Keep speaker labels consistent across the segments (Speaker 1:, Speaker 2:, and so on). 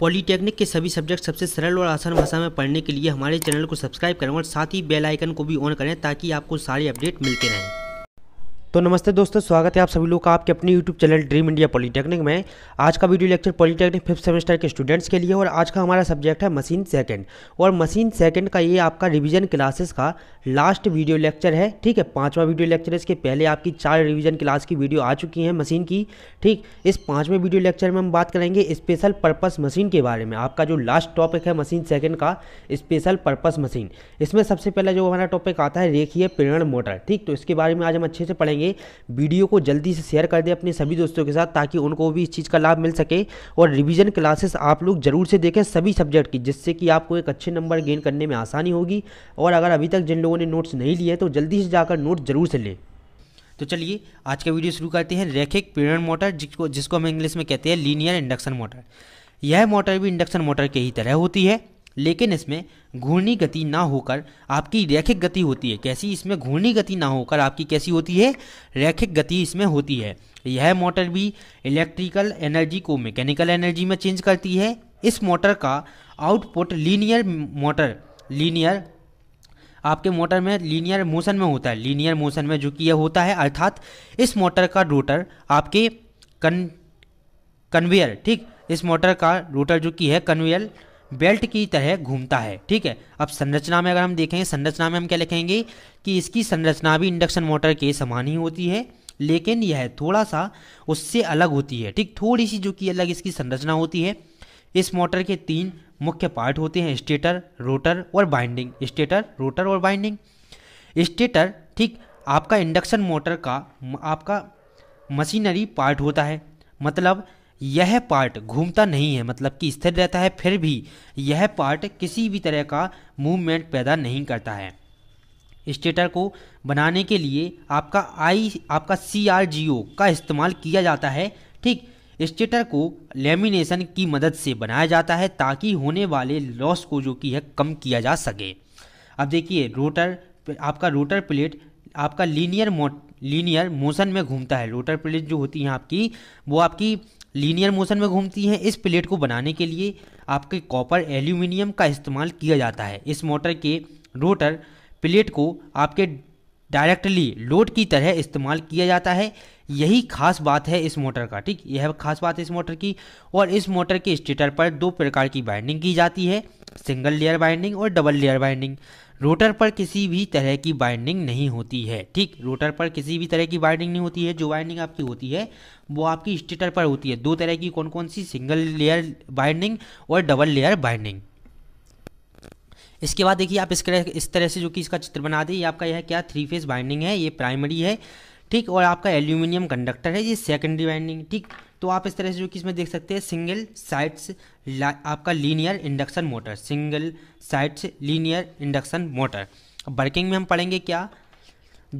Speaker 1: polytechnic के सभी subject सबसे सरल और आसान भाषा में पढ़ने के लिए हमारे चैनल को सब्सक्राइब करें और साथ ही बेल आइकन को भी ऑन करें ताकि आपको सारे अपडेट मिलते रहें तो नमस्ते दोस्तों स्वागत है आप सभी लोग का आपके अपने YouTube channel dream India polytechnic में आज का video lecture polytechnic fifth semester के स्टूडेंट्स के लिए और आज का हमारा सब्जेक्ट है मशीन सेकंड और मशीन सेकंड का ये आपका रिवीजन क्लासेस का लास्ट वीडियो लेक्चर है ठीक है पाँचवा वीडियो लेक्चर इसके पहले आपकी चार रिविजन क्लास की वीडियो आ चुकी है मशीन की ठीक इस पाँचवें वीडियो लेक्चर में हम बात करेंगे स्पेशल पर्पस मशीन के बारे में आपका जो लास्ट टॉपिक है मशीन सेकेंड का स्पेशल पर्पज मशीन इसमें सबसे पहला जो हमारा टॉपिक आता है रेखीय प्रेरण मोटर ठीक तो इसके बारे में आज हम अच्छे से पढ़ेंगे करेंगे वीडियो को जल्दी से शेयर कर दें अपने सभी दोस्तों के साथ ताकि उनको भी इस चीज़ का लाभ मिल सके और रिविज़न क्लासेस आप लोग ज़रूर से देखें सभी सब्जेक्ट की जिससे कि आपको एक अच्छे नंबर गेन करने में आसानी होगी और अगर अभी तक जिन लोगों ने नोट्स नहीं लिए तो जल्दी से जाकर नोट्स ज़रूर से लें तो चलिए आज का वीडियो शुरू करते हैं रैखिक प्रेरण मोटर जिसको जिसको हम इंग्लिश में कहते हैं लीनियर इंडक्शन मोटर यह मोटर भी इंडक्शन मोटर के ही तरह होती है लेकिन इसमें घूर्णी गति ना होकर आपकी रैखिक गति होती है कैसी इसमें घूर्णी गति ना होकर आपकी कैसी होती है रैखिक गति इसमें होती है यह मोटर भी इलेक्ट्रिकल एनर्जी को मैकेनिकल एनर्जी में चेंज करती है इस मोटर का आउटपुट लीनियर मोटर लीनियर आपके मोटर में लीनियर मोशन में होता है लीनियर मोशन में जो कि यह होता है अर्थात इस मोटर का रोटर आपके कन कन्वेयर ठीक इस मोटर का रोटर जो कि है कन्वेयर बेल्ट की तरह घूमता है ठीक है अब संरचना में अगर हम देखें संरचना में हम क्या लिखेंगे कि इसकी संरचना भी इंडक्शन मोटर के समान ही होती है लेकिन यह थोड़ा सा उससे अलग होती है ठीक थोड़ी सी जो कि अलग इसकी संरचना होती है इस मोटर के तीन मुख्य पार्ट होते हैं स्टेटर रोटर और बाइंडिंग स्टेटर रोटर और बाइंडिंग स्टेटर ठीक आपका इंडक्शन मोटर का आपका मशीनरी पार्ट होता है मतलब यह पार्ट घूमता नहीं है मतलब कि स्थिर रहता है फिर भी यह पार्ट किसी भी तरह का मूवमेंट पैदा नहीं करता है स्टेटर को बनाने के लिए आपका आई आपका सी आर जी ओ का इस्तेमाल किया जाता है ठीक स्टेटर को लेमिनेशन की मदद से बनाया जाता है ताकि होने वाले लॉस को जो कि है कम किया जा सके अब देखिए रोटर आपका रोटर प्लेट आपका लीनियर मो लीनियर मोशन में घूमता है रोटर प्लेट जो होती है आपकी वो आपकी लीनियर मोशन में घूमती हैं इस प्लेट को बनाने के लिए आपके कॉपर एल्यूमिनियम का इस्तेमाल किया जाता है इस मोटर के रोटर प्लेट को आपके डायरेक्टली लोड की तरह इस्तेमाल किया जाता है यही खास बात है इस मोटर का ठीक यह खास बात है इस मोटर की और इस मोटर के स्टेटर पर दो प्रकार की बाइंडिंग की जाती है सिंगल लेयर बाइंडिंग और डबल लेयर बाइंडिंग रोटर पर किसी भी तरह की बाइंडिंग नहीं होती है ठीक रोटर पर किसी भी तरह की बाइंडिंग नहीं होती है जो बाइंडिंग आपकी होती है वो आपकी स्टेटर पर होती है दो तरह की कौन कौन सी सिंगल लेयर बाइंडिंग और डबल लेयर बाइंडिंग इसके बाद देखिए आप इस इस तरह से जो कि इसका चित्र बना दें ये आपका यह क्या थ्री फेस बाइंडिंग है ये प्राइमरी है ठीक और आपका एल्यूमिनियम कंडक्टर है ये सेकेंडरी बाइंडिंग ठीक तो आप इस तरह से जो कि इसमें देख सकते हैं सिंगल साइड्स आपका linear induction motor single sides linear induction motor working में हम पढ़ेंगे क्या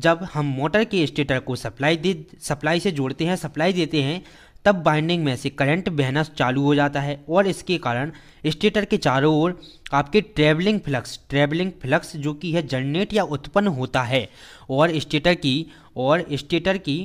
Speaker 1: जब हम मोटर के स्टेटर को सप्लाई दे सप्लाई से जोड़ते हैं सप्लाई देते हैं तब बाइंडिंग में से करंट बहना चालू हो जाता है और इसके कारण स्टेटर के चारों ओर आपके ट्रेवलिंग फ्लक्स ट्रेवलिंग फ्लक्स जो कि है जनरेट या उत्पन्न होता है और स्टेटर की और स्टेटर की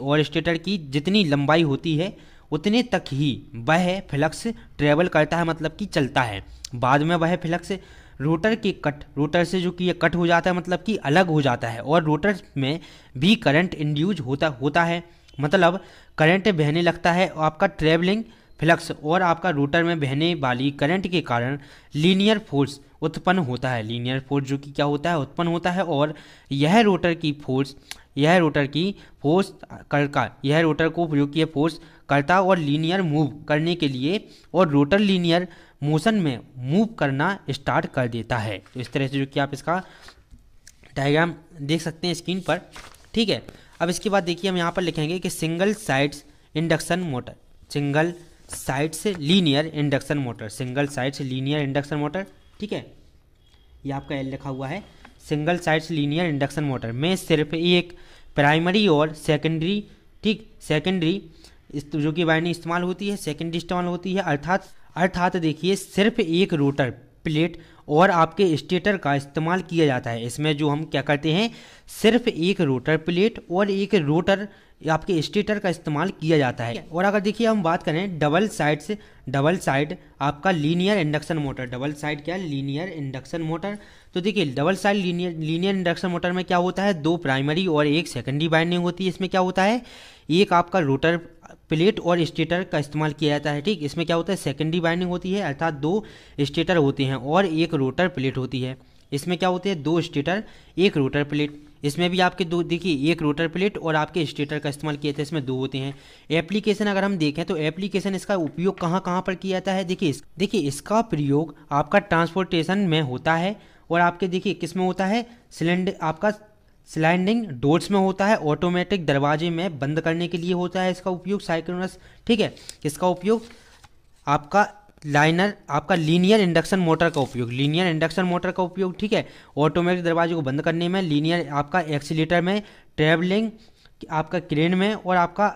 Speaker 1: और स्टेटर की जितनी लंबाई होती है उतने तक ही वह फ्लक्स ट्रेवल करता है मतलब कि चलता है बाद में वह फ्लक्स रोटर के कट रोटर से जो कि यह कट हो जाता है मतलब कि अलग हो जाता है और रोटर में भी करंट इंड्यूज होता होता है मतलब करंट बहने लगता है आपका ट्रेवलिंग फ्लक्स और आपका रोटर में बहने वाली करंट के कारण लीनियर फोर्स उत्पन्न होता है लीनियर फोर्स जो कि क्या होता है उत्पन्न होता है और यह रोटर की फोर्स यह रोटर की फोर्स करता यह रोटर को प्रयोग किया फोर्स करता और लीनियर मूव करने के लिए और रोटर लीनियर मोशन में मूव करना स्टार्ट कर देता है तो इस तरह से जो कि आप इसका डायग्राम देख सकते हैं स्क्रीन पर ठीक है अब इसके बाद देखिए हम यहाँ पर लिखेंगे कि single sides induction motor single side से linear induction motor single side से लीनियर इंडक्शन मोटर ठीक है ये आपका एल लिखा हुआ है single sides linear induction motor में सिर्फ एक प्राइमरी और सेकेंडरी ठीक सेकेंडरी जो कि वायरिंग इस्तेमाल होती है सेकेंडरी इस्तेमाल होती है अर्थात अर्थात देखिए सिर्फ एक रोटर प्लेट और आपके स्टेटर का इस्तेमाल किया जाता है इसमें जो हम क्या करते हैं सिर्फ एक रोटर प्लेट और एक रोटर आपके स्टेटर का इस्तेमाल किया जाता है और अगर देखिए हम बात करें डबल साइड से डबल साइड आपका linear induction motor double side क्या है लीनियर इंडक्शन मोटर तो देखिए double side linear linear induction motor में क्या होता है दो प्राइमरी और एक सेकेंडरी बाइंडिंग होती है इसमें क्या होता है एक आपका रोटर प्लेट और स्टेटर का इस्तेमाल किया जाता है ठीक इसमें क्या होता है सेकेंडरी बाइंडिंग होती है अर्थात दो स्टेटर होते हैं और एक रोटर प्लेट होती है इसमें क्या होते हैं दो स्टेटर एक रोटर प्लेट इसमें भी आपके दो देखिए एक रोटर प्लेट और आपके स्टेटर का इस्तेमाल किया जाता है इसमें दो होते हैं एप्लीकेशन अगर हम देखें तो एप्लीकेशन इसका उपयोग कहाँ कहाँ पर किया जाता है देखिए इस देखिए इसका प्रयोग आपका ट्रांसपोर्टेशन में होता है और आपके देखिए किस में होता है सिलेंडर आपका स्लाइडिंग डोर्स में होता है ऑटोमेटिक दरवाजे में बंद करने के लिए होता है इसका उपयोग साइक्रोनस ठीक है इसका उपयोग आपका लाइनर आपका लीनियर इंडक्शन मोटर का उपयोग लीनियर इंडक्शन मोटर का उपयोग ठीक है ऑटोमेटिक दरवाजे को बंद करने में लीनियर आपका एक्सीटर में ट्रेवलिंग आपका क्रेन में और आपका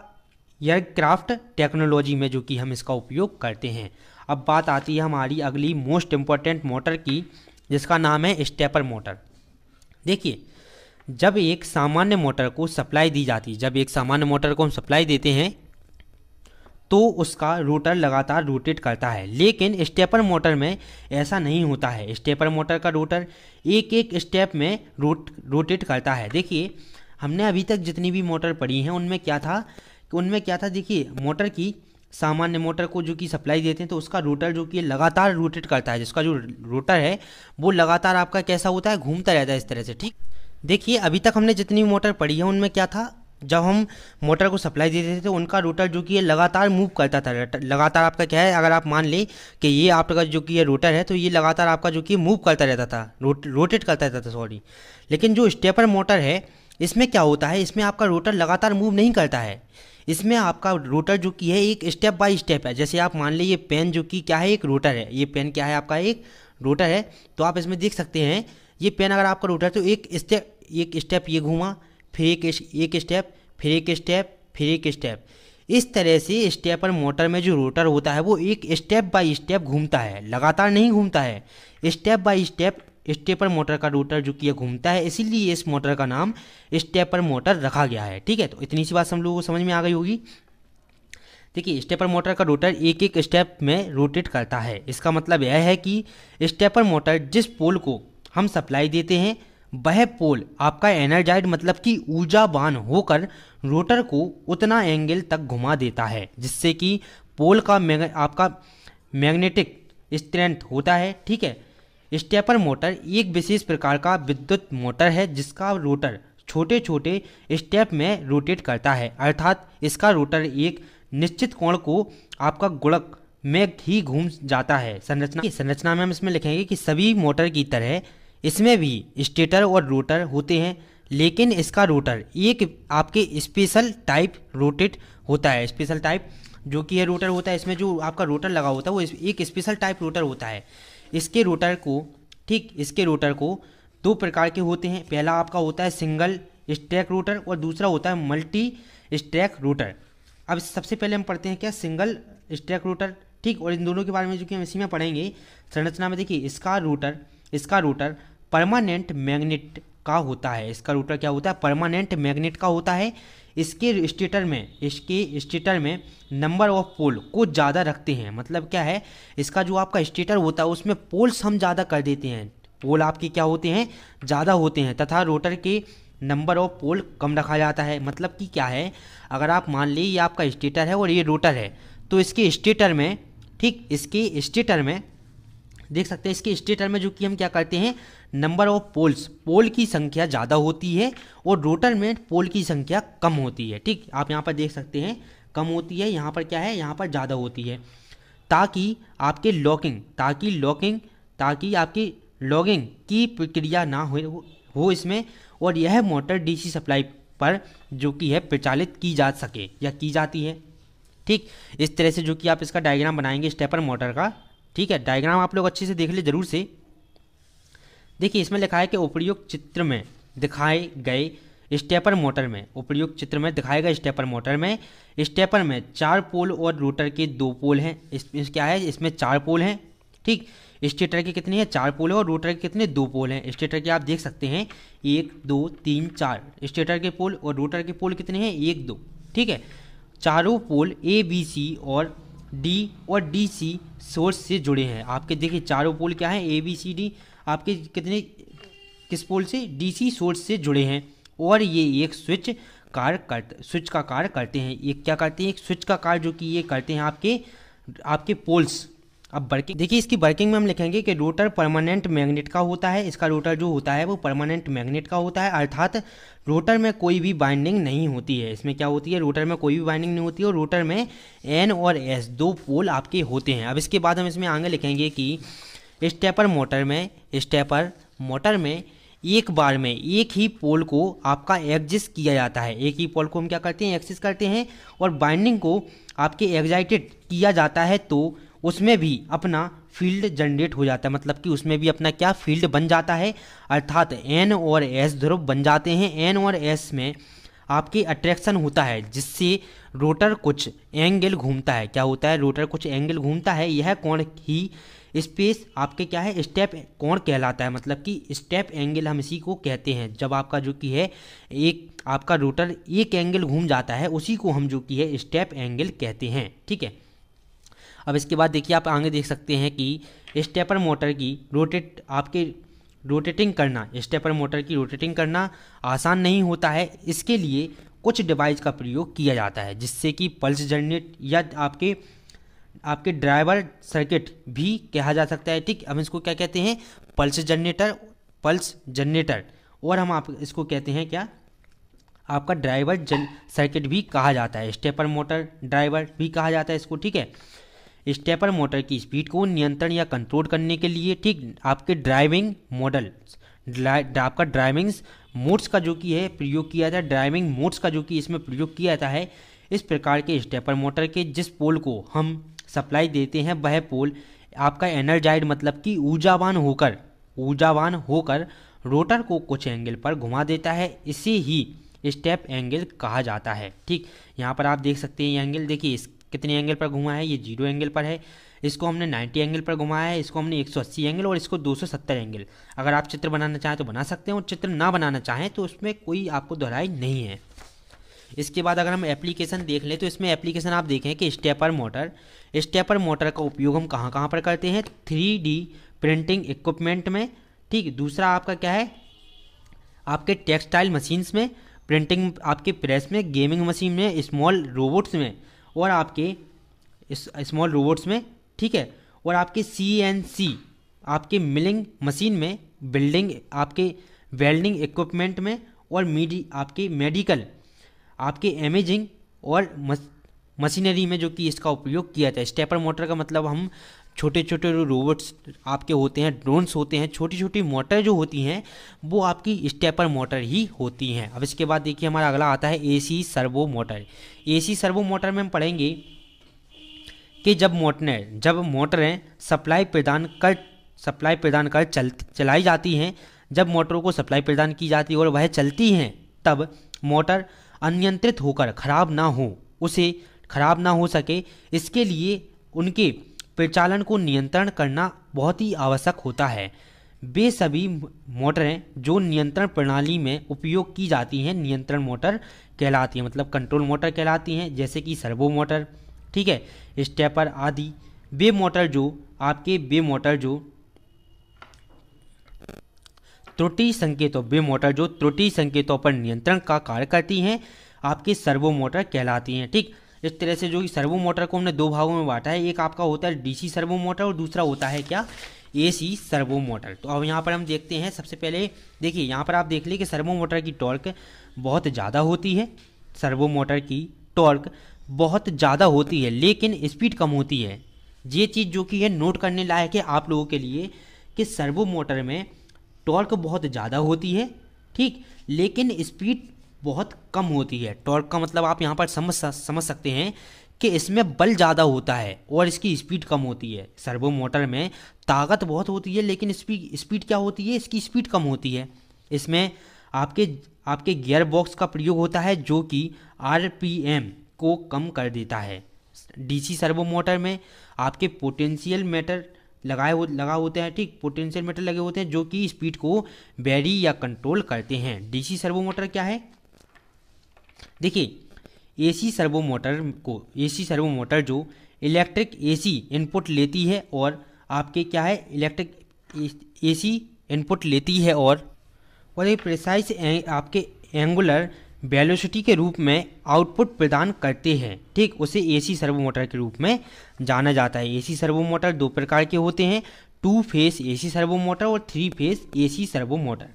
Speaker 1: एयरक्राफ्ट टेक्नोलॉजी में जो कि हम इसका उपयोग करते हैं अब बात आती है हमारी अगली मोस्ट इम्पॉर्टेंट मोटर की जिसका नाम है स्टेपर मोटर देखिए जब एक सामान्य मोटर को सप्लाई दी जाती है जब एक सामान्य मोटर को हम सप्लाई देते हैं तो उसका रोटर लगातार रोटेट करता है लेकिन स्टेपर मोटर में ऐसा नहीं होता है स्टेपर मोटर का रोटर एक एक स्टेप में रोट रोटेट करता है देखिए हमने अभी तक जितनी भी मोटर पड़ी हैं उनमें क्या था उनमें क्या था देखिए मोटर की सामान्य मोटर को जो कि सप्लाई देते हैं तो उसका रोटर जो कि लगातार रोटेट करता है जिसका जो रोटर है वो लगातार आपका कैसा होता है घूमता रहता है इस तरह से ठीक देखिए अभी तक हमने जितनी मोटर पड़ी है उनमें क्या था जब हम मोटर को सप्लाई देते थे तो उनका रोटर जो कि ये लगातार मूव करता था लगातार आपका क्या है अगर आप मान लें कि ये आपका जो कि ये रोटर है तो ये लगातार आपका जो कि मूव करता रहता था रोट रोटेट करता रहता था सॉरी लेकिन जो स्टेपर मोटर है इसमें क्या होता है इसमें आपका रोटर लगातार मूव नहीं करता है इसमें आपका रोटर जो कि है एक स्टेप बाय स्टेप है जैसे आप मान लें ये पेन जो कि क्या है एक रोटर है ये पेन क्या है आपका एक रोटर है तो आप इसमें देख सकते हैं ये पेन अगर आपका रूटर है तो एक स्टेप एक स्टेप ये घूमा फिर एक एक स्टेप फिर एक स्टेप फिर एक स्टेप इस तरह से स्टेपर मोटर में जो रोटर होता है वो एक स्टेप बाय स्टेप घूमता है लगातार नहीं घूमता है step by step stepper motor का रोटर जो कि यह घूमता है इसीलिए इस मोटर का नाम स्टेपर मोटर रखा गया है ठीक है तो इतनी सी बात हम लोगों को समझ में आ गई होगी देखिए स्टेपर मोटर का रोटर एक एक स्टेप में रोटेट करता है इसका मतलब यह है कि स्टेपर मोटर जिस पोल को हम सप्लाई देते हैं वह पोल आपका एनर्जाइड मतलब कि ऊर्जावान होकर रोटर को उतना एंगल तक घुमा देता है जिससे कि पोल का मैग आपका मैग्नेटिक स्ट्रेंथ होता है ठीक है स्टेपर मोटर एक विशेष प्रकार का विद्युत मोटर है जिसका रोटर छोटे छोटे स्टेप में रोटेट करता है अर्थात इसका रोटर एक निश्चित कोण को आपका गुड़क में ही घूम जाता है संरचना संरचना में हम इसमें लिखेंगे कि सभी मोटर की तरह इसमें भी स्टेटर और रोटर होते हैं लेकिन इसका रोटर एक आपके स्पेशल टाइप रोटेट होता है स्पेशल टाइप जो कि यह रोटर होता है इसमें जो आपका रोटर लगा होता है वो एक स्पेशल टाइप रोटर होता है इसके रोटर को ठीक इसके रोटर को दो प्रकार के होते हैं पहला आपका होता है सिंगल स्ट्रैक रोटर और दूसरा होता है मल्टी स्ट्रैक रोटर अब सबसे पहले हम पढ़ते हैं क्या सिंगल स्टैक रोटर ठीक और इन दोनों के बारे में जो कि हम इसी में पढ़ेंगे संरचना में देखिए इसका रोटर इसका रोटर परमानेंट मैग्नेट का होता है इसका रोटर क्या होता है परमानेंट मैग्नेट का होता है इसके स्टेटर में इसके स्टेटर में नंबर ऑफ पोल को ज़्यादा रखते हैं मतलब क्या है इसका जो आपका स्टेटर होता है उसमें पोल्स हम ज़्यादा कर देते हैं पोल आपके क्या होते हैं ज़्यादा होते हैं तथा रोटर के नंबर ऑफ पोल कम रखा जाता है मतलब कि क्या है अगर आप मान लीजिए आपका स्टेटर है और ये रोटर है तो इसके स्टेटर में ठीक इसके स्टेटर में देख सकते हैं इसके स्टेटर में जो कि हम क्या करते हैं नंबर ऑफ पोल्स पोल की संख्या ज़्यादा होती है और रोटर में पोल की संख्या कम होती है ठीक आप यहाँ पर देख सकते हैं कम होती है यहाँ पर क्या है यहाँ पर ज़्यादा होती है ताकि आपके लॉकिंग ताकि लॉकिंग ताकि आपकी लॉगिंग की प्रक्रिया ना हो हो इसमें और यह मोटर डीसी सप्लाई पर जो कि है प्रचालित की जा सके या की जाती है ठीक इस तरह से जो कि आप इसका डायग्राम बनाएंगे स्टेपर मोटर का ठीक है डायग्राम आप लोग अच्छे से देख ले जरूर से देखिए इसमें लिखा है कि उपयुक्त चित्र में दिखाए गए स्टेपर मोटर में उपयुक्त चित्र में दिखाए गए स्टेपर मोटर में स्टेपर में चार पोल और रोटर के दो पोल हैं इस क्या है इसमें चार पोल हैं ठीक स्टेटर के कितने हैं चार पोल हैं और रोटर के कितने दो पोल हैं स्टेटर के आप देख सकते हैं एक दो तीन चार स्टेटर के पोल और रोटर के पोल कितने हैं एक दो ठीक है चारों पोल ए बी सी और डी और डी सी सोर्स से जुड़े हैं आपके देखिए चारों पोल क्या है ए बी सी डी आपके कितने किस पोल से डी सी सोर्स से जुड़े हैं और ये एक स्विच कार्य कर स्विच का कार्य करते हैं ये क्या करते हैं एक स्विच का कार्य जो कि ये करते हैं आपके आपके पोल्स अब बर्किंग देखिए इसकी बर्किंग में हम लिखेंगे कि रोटर परमानेंट मैग्नेट का होता है इसका रोटर जो होता है वो परमानेंट मैग्नेट का होता है अर्थात रोटर में कोई भी बाइंडिंग नहीं होती है इसमें क्या होती है रोटर में कोई भी बाइंडिंग नहीं होती है और रोटर में एन और एस दो पोल आपके होते हैं अब इसके बाद हम इसमें आगे लिखेंगे कि स्टेपर मोटर में स्टेपर मोटर में एक बार में एक ही पोल को आपका एग्जिस्ट किया जाता है एक ही पोल को हम क्या करते हैं एक्सिस करते हैं और बाइंडिंग को आपके एग्जाइटेड किया जाता है तो उसमें भी अपना फील्ड जनरेट हो जाता है मतलब कि उसमें भी अपना क्या फील्ड बन जाता है अर्थात एन और एस ध्रुव बन जाते हैं एन और एस में आपकी अट्रैक्शन होता है जिससे रोटर कुछ एंगल घूमता है क्या होता है रोटर कुछ एंगल घूमता है यह कोण ही स्पेस आपके क्या है स्टेप कोण कहलाता है मतलब कि स्टेप एंगल हम इसी को कहते हैं जब आपका जो कि है एक आपका रोटर एक एंगल घूम जाता है उसी को हम जो कि है स्टेप एंगल कहते हैं ठीक है अब इसके बाद देखिए आप आगे देख सकते हैं कि स्टेपर मोटर की रोटेट आपके रोटेटिंग करना स्टेपर मोटर की रोटेटिंग करना आसान नहीं होता है इसके लिए कुछ डिवाइस का प्रयोग किया जाता है जिससे कि पल्स जनरेट या आपके आपके ड्राइवर सर्किट भी कहा जा सकता है ठीक हम इसको क्या कहते हैं पल्स जनरेटर पल्स जनरेटर और हम आप इसको कहते हैं क्या आपका ड्राइवर जन सर्किट भी कहा जाता है स्टेपर मोटर ड्राइवर भी कहा जाता है इसको ठीक है स्टेपर मोटर की स्पीड को नियंत्रण या कंट्रोल करने के लिए ठीक आपके ड्राइविंग मॉडल आपका ड्राइविंग मोड्स का जो कि है प्रयोग किया जाता है ड्राइविंग मोड्स का जो कि इसमें प्रयोग किया जाता है इस प्रकार के स्टेपर मोटर के जिस पोल को हम सप्लाई देते हैं वह पोल आपका एनर्जाइड मतलब कि ऊर्जावान होकर ऊर्जावान होकर रोटर को कुछ एंगल पर घुमा देता है इसे ही स्टेप एंगल कहा जाता है ठीक यहाँ पर आप देख सकते हैं ये एंगल देखिए इस कितने एंगल पर घुमा है ये जीरो एंगल पर है इसको हमने 90 एंगल पर घुमाया है इसको हमने 180 एंगल और इसको 270 एंगल अगर आप चित्र बनाना चाहें तो बना सकते हैं और चित्र ना बनाना चाहें तो उसमें कोई आपको दोहराई नहीं है इसके बाद अगर हम एप्लीकेशन देख लें तो इसमें एप्लीकेशन आप देखें कि स्टेपर मोटर स्टेपर मोटर का उपयोग हम कहाँ कहाँ पर करते हैं थ्री प्रिंटिंग इक्विपमेंट में ठीक दूसरा आपका क्या है आपके टेक्सटाइल मशीन्स में प्रिंटिंग आपके प्रेस में गेमिंग मशीन में स्मॉल रोबोट्स में और आपके स्मॉल रोबोट्स में ठीक है और आपके सी एन सी आपके मिलिंग मशीन में बिल्डिंग आपके वेल्डिंग इक्विपमेंट में और मीडी आपके मेडिकल आपके इमेजिंग और मशीनरी में जो कि इसका उपयोग किया है स्टेपर मोटर का मतलब हम छोटे छोटे रोबोट्स आपके होते हैं ड्रोन्स होते हैं छोटी छोटी मोटर जो होती हैं वो आपकी स्टेपर मोटर ही होती हैं अब इसके बाद देखिए हमारा अगला आता है AC servo motor AC servo motor में हम पढ़ेंगे कि जब मोटर जब मोटरें सप्लाई प्रदान कर सप्लाई प्रदान कर चल चलाई जाती हैं जब मोटरों को सप्लाई प्रदान की जाती है और वह चलती हैं तब मोटर अनियंत्रित होकर खराब ना हो उसे खराब ना हो सके इसके लिए उनके परिचालन को नियंत्रण करना बहुत ही आवश्यक होता है वे सभी मोटरें जो नियंत्रण प्रणाली में उपयोग की जाती हैं नियंत्रण मोटर कहलाती हैं मतलब कंट्रोल मोटर कहलाती हैं जैसे कि सर्वो मोटर ठीक है स्टेपर आदि वे मोटर जो आपके वे मोटर जो त्रुटि संकेतों वे मोटर जो त्रुटि संकेतों पर नियंत्रण का कार्य करती हैं आपके सर्वो मोटर कहलाती हैं ठीक इस तरह से जो कि सर्वो मोटर को हमने दो भागों में बांटा है एक आपका होता है डीसी सर्वो मोटर और दूसरा होता है क्या एसी सर्वो मोटर तो अब यहाँ पर हम देखते हैं सबसे पहले देखिए यहाँ पर आप देख लीजिए कि सर्वो मोटर की टॉर्क बहुत ज़्यादा होती है सर्वो मोटर की टॉर्क बहुत ज़्यादा होती है लेकिन स्पीड कम होती है ये चीज़ जो कि है नोट करने लायक है आप लोगों के लिए कि सर्वो मोटर में टॉर्क बहुत ज़्यादा होती है ठीक लेकिन स्पीड बहुत कम होती है टॉर्क का मतलब आप यहाँ पर समझ समझ सकते हैं कि इसमें बल ज़्यादा होता है और इसकी स्पीड कम होती है सर्वो मोटर में ताकत बहुत होती है लेकिन स्पीड स्पीड क्या होती है इसकी स्पीड कम होती है इसमें आपके आपके गियर बॉक्स का प्रयोग होता है जो कि आर को कम कर देता है डीसी सर्वो मोटर में आपके पोटेंशियल मैटर लगाए हो लगा होते हैं ठीक पोटेंशियल मीटर लगे होते हैं जो कि स्पीड को बैरी या कंट्रोल करते हैं डीसी सर्वो मोटर क्या है देखिए एसी सर्वो मोटर को एसी सर्वो मोटर जो इलेक्ट्रिक एसी इनपुट लेती है और आपके क्या है इलेक्ट्रिक एसी इनपुट लेती है और और ये प्रिसाइज आपके एंगुलर वेलोसिटी के रूप में आउटपुट प्रदान करते हैं ठीक उसे एसी सर्वो मोटर के रूप में जाना जाता है एसी सर्वो मोटर दो प्रकार के होते हैं two phase AC servo motor और three phase AC servo motor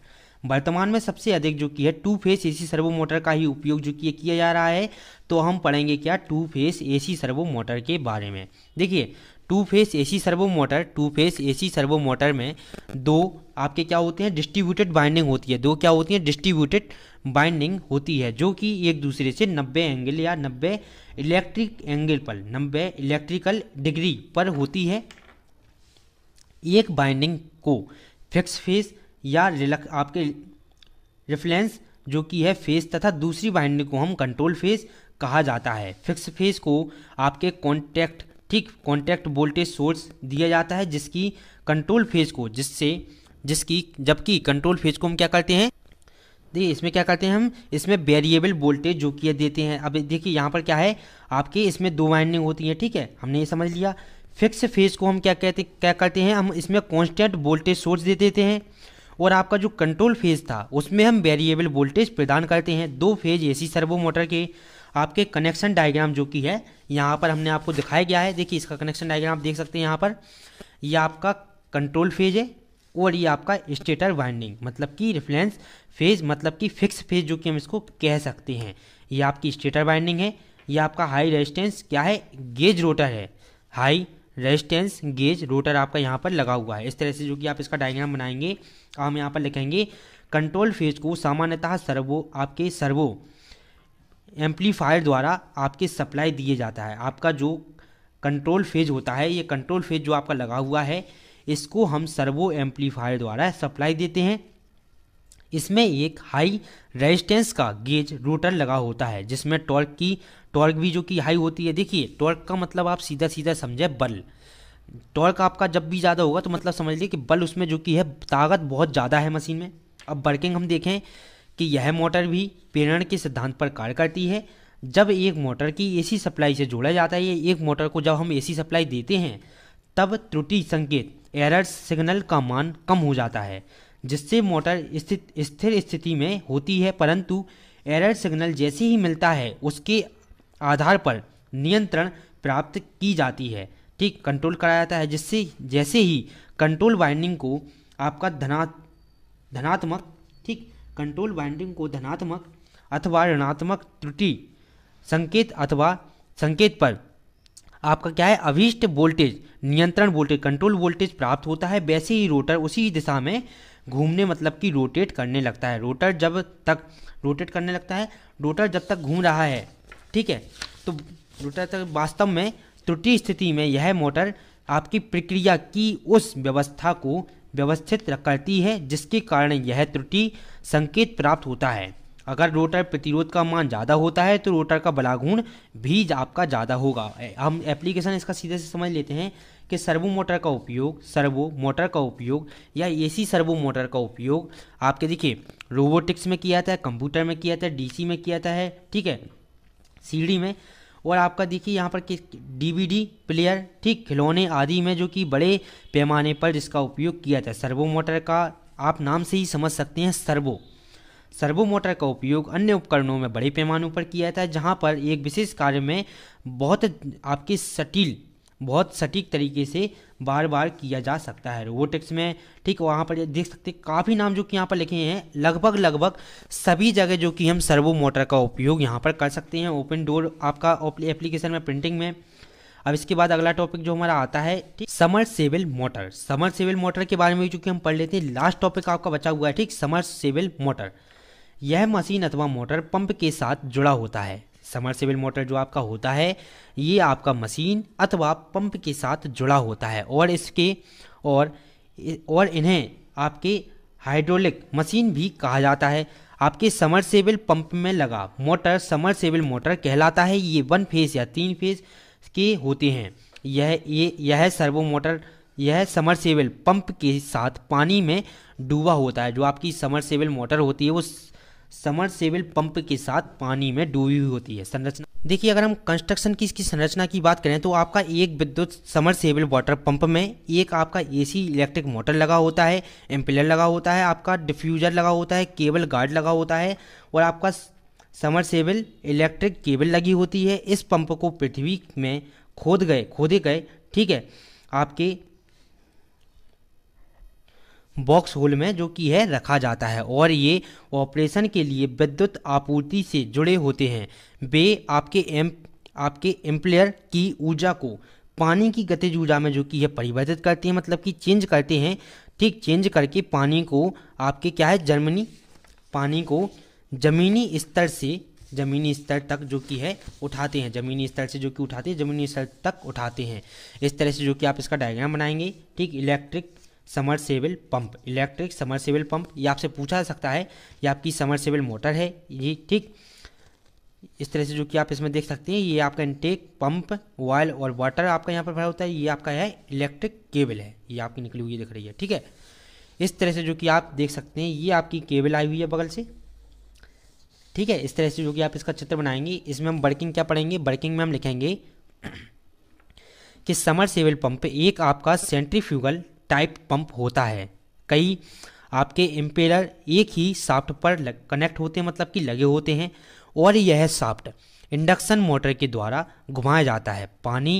Speaker 1: वर्तमान में सबसे अधिक जो कि है two phase AC servo motor का ही उपयोग जो कि किया जा रहा है तो हम पढ़ेंगे क्या two phase AC servo motor के बारे में देखिए two phase AC servo motor two phase AC servo motor में दो आपके क्या होते हैं डिस्ट्रीब्यूटेड बाइंडिंग होती है दो क्या होती है डिस्ट्रीब्यूटेड बाइंडिंग होती है जो कि एक दूसरे से 90 एंगल या 90 इलेक्ट्रिक एंगल पर 90 इलेक्ट्रिकल डिग्री पर होती है एक बाइंडिंग को फिक्स फेस या रिलक आपके रिफ्लेंस जो कि है फेस तथा दूसरी बाइंडिंग को हम कंट्रोल फेस कहा जाता है फिक्स फेस को आपके कॉन्टैक्ट ठीक कॉन्टैक्ट वोल्टेज सोर्स दिया जाता है जिसकी कंट्रोल फेज को जिससे जिसकी जबकि कंट्रोल फेज को हम क्या करते हैं देखिए इसमें क्या करते हैं हम इसमें वेरिएबल वोल्टेज जो कि देते हैं अब देखिए यहाँ पर क्या है आपके इसमें दो वाइंडिंग होती है ठीक है हमने ये समझ लिया फिक्स फेज को हम क्या कहते क्या करते हैं हम इसमें कॉन्स्टेंट वोल्टेज सोर्स दे देते हैं और आपका जो कंट्रोल फेज था उसमें हम वेरिएबल वोल्टेज प्रदान करते हैं दो फेज एसी सर्वो मोटर के आपके कनेक्शन डायग्राम जो कि है यहाँ पर हमने आपको दिखाया गया है देखिए इसका कनेक्शन डायग्राम आप देख सकते हैं यहाँ पर यह आपका कंट्रोल फेज है और ये आपका स्टेटर वाइंडिंग मतलब कि रिफ्लेंस फेज मतलब कि फिक्स फेज जो कि हम इसको कह सकते हैं ये आपकी स्टेटर वाइंडिंग है ये आपका हाई रेजिस्टेंस क्या है गेज रोटर है हाई रेजिस्टेंस गेज रोटर आपका यहाँ पर लगा हुआ है इस तरह से जो कि आप इसका डायग्राम बनाएंगे हम यहाँ पर लिखेंगे कंट्रोल फेज को सामान्यतः सर्वो आपके सर्वो एम्पलीफायर द्वारा आपके सप्लाई दिए जाता है आपका जो कंट्रोल फेज होता है ये कंट्रोल फेज जो आपका लगा हुआ है इसको हम सर्वो एम्पलीफायर द्वारा सप्लाई देते हैं इसमें एक हाई रेजिस्टेंस का गेज रोटर लगा होता है जिसमें टॉर्क की टॉर्क भी जो कि हाई होती है देखिए टॉर्क का मतलब आप सीधा सीधा समझें बल टॉर्क आपका जब भी ज़्यादा होगा तो मतलब समझ लीजिए कि बल उसमें जो कि है ताकत बहुत ज़्यादा है मशीन में अब वर्किंग हम देखें कि यह मोटर भी प्रेरण के सिद्धांत पर कार्य करती है जब एक मोटर की एसी सप्लाई से जोड़ा जाता है एक मोटर को जब हम एसी सप्लाई देते हैं तब त्रुटि संकेत एरर सिग्नल का मान कम हो जाता है जिससे मोटर स्थित स्थिर स्थिति में होती है परंतु एरर सिग्नल जैसे ही मिलता है उसके आधार पर नियंत्रण प्राप्त की जाती है ठीक कंट्रोल कराया जाता है जिससे जैसे ही कंट्रोल बाइंडिंग को आपका धना धनात्मक ठीक कंट्रोल बाइंडिंग को धनात्मक अथवा ऋणात्मक त्रुटि संकेत अथवा संकेत पर आपका क्या है अभीष्ट वोल्टेज नियंत्रण वोल्टेज कंट्रोल वोल्टेज प्राप्त होता है वैसे ही रोटर उसी दिशा में घूमने मतलब कि रोटेट करने लगता है रोटर जब तक रोटेट करने लगता है रोटर जब तक घूम रहा है ठीक है तो वास्तव में त्रुटि स्थिति में यह मोटर आपकी प्रक्रिया की उस व्यवस्था को व्यवस्थित करती है जिसके कारण यह त्रुटि संकेत प्राप्त होता है अगर रोटर प्रतिरोध का मान ज़्यादा होता है तो रोटर का बलागुण भी आपका ज़्यादा होगा हम एप्लीकेशन इसका सीधे से समझ लेते हैं कि सर्वो मोटर का उपयोग सर्वो मोटर का उपयोग या एसी सर्वो मोटर का उपयोग आपके देखिए रोबोटिक्स में किया जाता है कंप्यूटर में किया जाता है डीसी में किया जाता है ठीक है सीढ़ी में और आपका देखिए यहाँ पर कि डीवीडी प्लेयर ठीक खिलौने आदि में जो कि बड़े पैमाने पर इसका उपयोग किया जाता है सर्वो मोटर का आप नाम से ही समझ सकते हैं सर्वो सर्वो मोटर का उपयोग अन्य उपकरणों में बड़े पैमाने पर किया जाता है जहाँ पर एक विशेष कार्य में बहुत आपके सटील बहुत सटीक तरीके से बार बार किया जा सकता है रोबोटिक्स में ठीक वहाँ पर देख सकते हैं काफ़ी नाम जो कि यहाँ पर लिखे हैं लगभग लगभग सभी जगह जो कि हम सर्वो मोटर का उपयोग यहाँ पर कर सकते हैं ओपन डोर आपका एप्लीकेशन में प्रिंटिंग में अब इसके बाद अगला टॉपिक जो हमारा आता है ठीक submersible motor submersible motor के बारे में जो कि हम पढ़ लेते हैं लास्ट टॉपिक आपका बचा हुआ है ठीक समर सेविल मोटर यह मशीन अथवा मोटर पंप के साथ जुड़ा होता है समरसिबल मोटर जो आपका होता है ये आपका मशीन अथवा पंप के साथ जुड़ा होता है और इसके और और इन्हें आपके हाइड्रोलिक मशीन भी कहा जाता है आपके समरसेबल पंप में लगा मोटर समरसेबल मोटर कहलाता है ये वन फेज या तीन फेज के होते हैं यह ये यह सर्वो मोटर यह समरसेबल पंप के साथ पानी में डूबा होता है जो आपकी समरसेबल मोटर होती है वो समरसेबल पंप के साथ पानी में डूबी हुई होती है संरचना देखिए अगर हम कंस्ट्रक्शन की इसकी संरचना की बात करें तो आपका एक विद्युत समरसेबल वाटर पंप में एक आपका एसी इलेक्ट्रिक मोटर लगा होता है एम्पिलर लगा होता है आपका डिफ्यूजर लगा होता है केबल गार्ड लगा होता है और आपका समरसेबल इलेक्ट्रिक केबल लगी होती है इस पंप को पृथ्वी में खोद गए खोदे गए ठीक है आपके बॉक्स होल में जो कि है रखा जाता है और ये ऑपरेशन के लिए विद्युत आपूर्ति से जुड़े होते हैं वे आपके एम आपके एम्प्लेयर की ऊर्जा को पानी की गतिज ऊर्जा में जो कि है परिवर्तित करते हैं मतलब कि चेंज करते हैं ठीक चेंज करके पानी को आपके क्या है जर्मनी पानी को जमीनी स्तर से जमीनी स्तर तक जो कि है उठाते हैं जमीनी स्तर से जो कि उठाते हैं जमीनी स्तर तक उठाते हैं इस तरह से जो कि आप इसका डायग्राम बनाएंगे ठीक electric submersible pump electric submersible pump ये आपसे पूछा जा सकता है ये आपकी समरसेबल मोटर है ये ठीक इस तरह से जो कि आप इसमें देख सकते हैं ये आपका इनटेक पंप ऑयल और वाटर आपका यहाँ पर भरा होता है ये आपका है इलेक्ट्रिक केबल है ये आपकी निकली हुई दिख रही है ठीक है इस तरह से जो कि आप देख सकते हैं ये आपकी केबल आई हुई है बगल से ठीक है इस तरह से जो कि आप इसका चित्र बनाएंगे इसमें हम वर्किंग क्या पढ़ेंगे वर्किंग में हम लिखेंगे कि समर सेवल पंप एक आपका सेंट्रीफ्यूगल टाइप पंप होता है कई आपके इम्पेलर एक ही साफ्ट पर लग, कनेक्ट होते हैं मतलब कि लगे होते हैं और यह साफ्ट इंडक्शन मोटर के द्वारा घुमाया जाता है पानी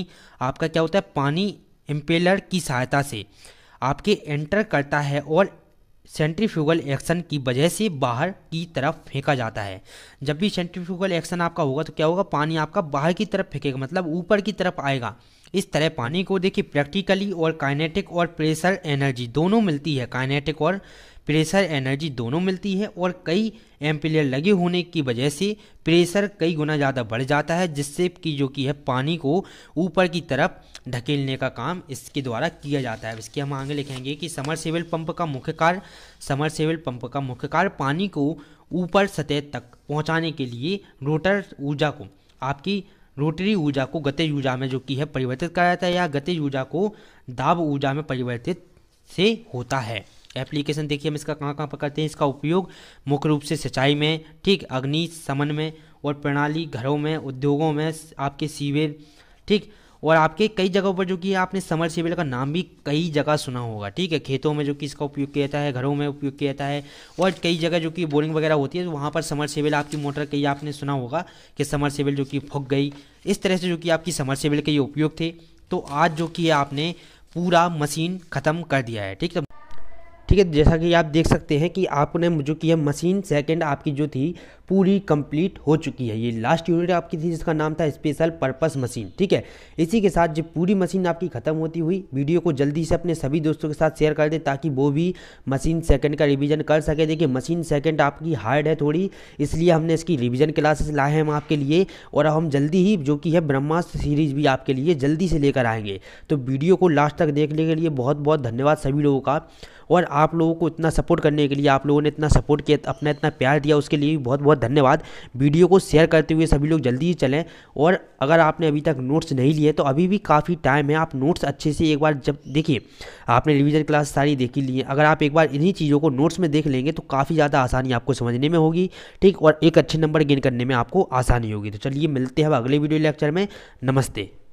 Speaker 1: आपका क्या होता है पानी इम्पेलर की सहायता से आपके एंटर करता है और सेंट्रीफ्यूगल एक्शन की वजह से बाहर की तरफ फेंका जाता है जब भी सेंट्रीफ्यूगल एक्शन आपका होगा तो क्या होगा पानी आपका बाहर की तरफ फेंकेगा मतलब ऊपर की तरफ आएगा इस तरह पानी को देखिए प्रैक्टिकली और काइनेटिक और प्रेशर एनर्जी दोनों मिलती है काइनेटिक और प्रेशर एनर्जी दोनों मिलती है और कई एम्पिलियर लगे होने की वजह से प्रेशर कई गुना ज़्यादा बढ़ जाता है जिससे कि जो कि है पानी को ऊपर की तरफ ढकेलने का काम इसके द्वारा किया जाता है इसके हम आगे लिखेंगे कि समर सेवल पंप का मुख्य कार्य समर सेवल पंप का मुख्य कार्य पानी को ऊपर सतह तक पहुंचाने के लिए रोटर ऊर्जा को आपकी रोटरी ऊर्जा को गतिज ऊर्जा में जो की है परिवर्तित कराया जाता है या गतिज ऊर्जा को दाब ऊर्जा में परिवर्तित से होता है एप्लीकेशन देखिए हम इसका कहाँ कहाँ पर करते हैं इसका उपयोग मुख्य रूप से सिंचाई में ठीक अग्नि समन में और प्रणाली घरों में उद्योगों में आपके सीवेज ठीक और आपके कई जगहों पर जो कि आपने समर सेबल का नाम भी कई जगह सुना होगा ठीक है खेतों में जो कि इसका उपयोग किया जाता है घरों में उपयोग किया जाता है और कई जगह जो कि बोरिंग वगैरह होती है तो वहाँ पर समर सेबल आपकी मोटर कई आपने सुना होगा कि समर सेबल जो कि फुक गई इस तरह से जो कि आपकी समर सेबल के ये उपयोग थे तो आज जो कि आपने पूरा मशीन ख़त्म कर दिया है ठीक है ठीक है जैसा कि आप देख सकते हैं कि आपने जो कि यह मशीन सेकंड आपकी जो थी पूरी कंप्लीट हो चुकी है ये लास्ट यूनिट आपकी थी जिसका नाम था स्पेशल पर्पस मशीन ठीक है इसी के साथ जब पूरी मशीन आपकी खत्म होती हुई वीडियो को जल्दी से अपने सभी दोस्तों के साथ शेयर कर दें ताकि वो भी मशीन सेकंड का रिवीजन कर सके देखिए मशीन सेकंड आपकी हार्ड है थोड़ी इसलिए हमने इसकी रिविज़न क्लासेस लाए हैं हम आपके लिए और हम जल्दी ही जो कि है ब्रह्मास्त्र सीरीज भी आपके लिए जल्दी से लेकर आएंगे तो वीडियो को लास्ट तक देखने के लिए बहुत बहुत धन्यवाद सभी लोगों का और आप लोगों को इतना सपोर्ट करने के लिए आप लोगों ने इतना सपोर्ट किया अपना इतना प्यार दिया उसके लिए भी बहुत बहुत बहुत धन्यवाद वीडियो को शेयर करते हुए सभी लोग जल्दी ही चलें और अगर आपने अभी तक नोट्स नहीं लिए तो अभी भी काफ़ी टाइम है आप नोट्स अच्छे से एक बार जब देखिए आपने रिविज़न क्लास सारी देखी ली है अगर आप एक बार इन्हीं चीज़ों को नोट्स में देख लेंगे तो काफ़ी ज़्यादा आसानी आपको समझने में होगी ठीक और एक अच्छे नंबर गेन करने में आपको आसानी होगी तो चलिए मिलते हैं अगले वीडियो लेक्चर में नमस्ते